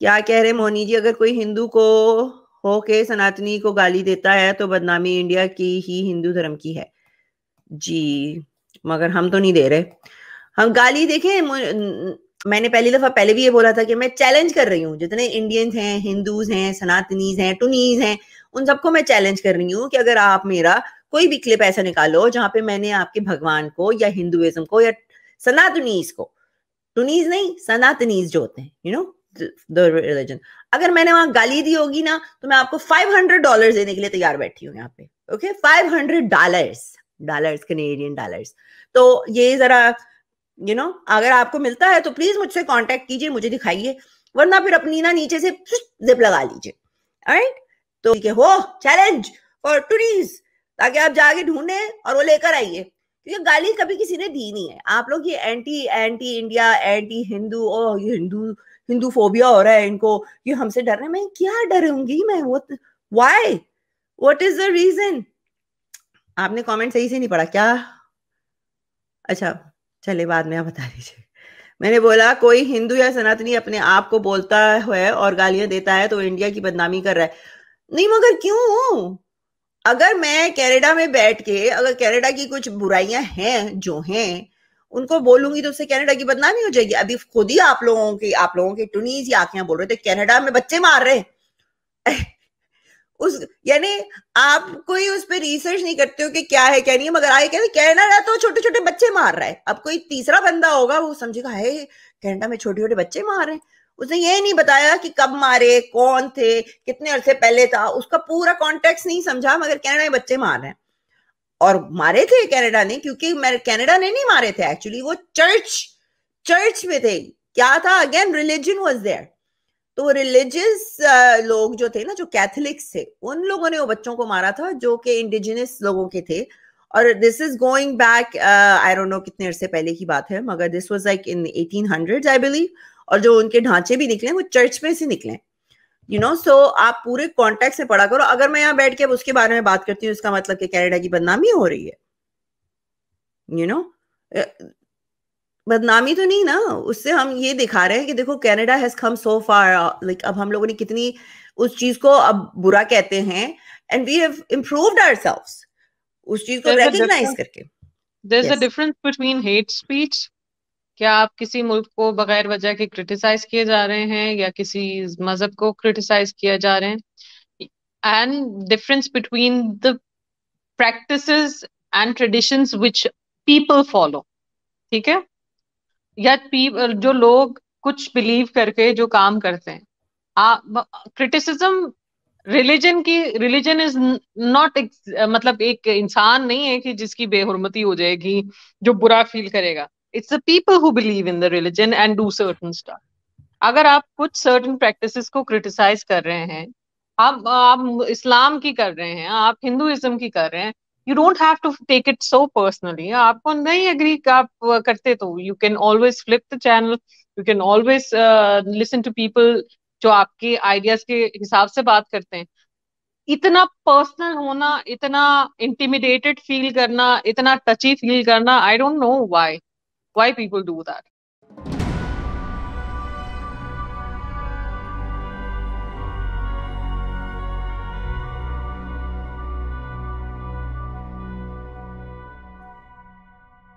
क्या कह रहे मोनी जी अगर कोई हिंदू को हो के सनातनी को गाली देता है तो बदनामी इंडिया की ही हिंदू धर्म की है जी मगर हम तो नहीं दे रहे हम गाली देखें मैंने पहली दफा पहले भी ये बोला था कि मैं चैलेंज कर रही हूँ जितने इंडियंस हैं हिंदूज हैं सनातनीज हैं टुनीज हैं उन सबको मैं चैलेंज कर रही हूँ कि अगर आप मेरा कोई भी क्लिप ऐसा निकालो जहां पे मैंने आपके भगवान को या हिंदुइज्म को या सनातनीज को टुनीज नहीं सनातनीज जो होते हैं यू नो द रिलीजन अगर मैंने वहां गाली दी होगी ना तो मैं आपको फाइव हंड्रेड डॉलर देने के लिए तैयार बैठी हूँ यहाँ पे okay five hundred dollar dollar Canadian dollar तो ये जरा यू नो अगर आपको मिलता है तो प्लीज मुझसे कॉन्टेक्ट कीजिए मुझे दिखाइए वरना फिर अपनी ना नीचे से जिप लगा लीजिए राइट तो ठीक है हो चैलेंज फॉर टूरिज ताकि आप जाके ढूंढे और वो लेकर आइए ये गाली कभी किसी ने दी नहीं है आप लोग ये anti anti India anti Hindu ओ ये हिंदू हिंदू फोबिया हो रहा है इनको ये हमसे डर रहे मैं क्या डरूंगी मैं वो why what is the reason आपने कमेंट सही से नहीं पढ़ा क्या अच्छा चले बाद में आप बता दीजिए मैंने बोला कोई हिंदू या सनातनी अपने आप को बोलता है और गालियां देता है तो इंडिया की बदनामी कर रहा है नहीं मगर क्यों अगर मैं कनाडा में बैठ के अगर कनाडा की कुछ बुराइयां हैं जो हैं उनको बोलूंगी तो उससे कनाडा की बदनामी हो जाएगी अभी खुद ही आप लोगों की आप लोगों की टूनीज या आंखें बोल रहे थे कनाडा में बच्चे मार रहे उस यानी आप कोई उस पर रिसर्च नहीं करते हो कि क्या है क्या नहीं है मगर आगे कहते कैनेडा तो छोटे छोटे बच्चे मार रहा है अब कोई तीसरा बंदा होगा वो समझेगा है कनाडा में छोटे छोटे बच्चे मार रहे हैं उसने ये नहीं बताया कि कब मारे कौन थे कितने अरसे पहले था उसका पूरा कॉन्टेक्स्ट नहीं समझा मगर कैनेडा में बच्चे मार रहे हैं और मारे थे कैनेडा ने क्योंकि कैनेडा ने नहीं मारे थे एक्चुअली वो चर्च चर्च में थे क्या था अगेन रिलीजन वॉज देयर तो रिलीजियस uh, लोग जो थे ना जो कैथलिक्स थे उन लोगों ने वो बच्चों को मारा था जो कि इंडिजिनस लोगों के थे और this is going back I don't know कितने अरसे पहले की बात है मगर this was like in 1800s I believe और जो उनके ढांचे भी निकले वो चर्च में से निकले यू नो सो आप पूरे कॉन्टेक्ट से पढ़ा करो अगर मैं यहाँ बैठ के अब उसके बारे में बात करती हूँ इसका मतलब कि कैनेडा की बदनामी हो रही है यू you नो know? बदनामी तो नहीं ना उससे हम ये दिखा रहे हैं कि देखो Canada has come so far like अब हम लोगों ने कितनी उस चीज को अब बुरा कहते हैं and we have improved ourselves उस चीज को रिकॉग्नाइज करके there is a difference between hate speech क्या आप किसी मुल्क को बगैर वजह के क्रिटिसाइज किए जा रहे हैं या किसी मजहब को क्रिटिसाइज किया जा रहे हैं and difference between the practice and tradition which people follow ठीक है या जो लोग कुछ बिलीव करके जो काम करते हैं क्रिटिसिज्म रिलीजन की रिलीजन इज नॉट मतलब एक इंसान नहीं है कि जिसकी बेहरमती हो जाएगी जो बुरा फील करेगा it's the people who believe in the religion and do certain stuff अगर आप कुछ सर्टन प्रैक्टिस को क्रिटिसाइज कर रहे हैं आप आप इस्लाम की कर रहे हैं आप हिंदुइज्म की कर रहे हैं you don't have to take it so personally आपको नहीं अग्री आप करते तो you can always flip the channel you can always listen to people जो आपके आइडियाज के हिसाब से बात करते हैं इतना पर्सनल होना इतना इंटिमिडेटेड फील करना इतना टची फील करना I don't know why why people do that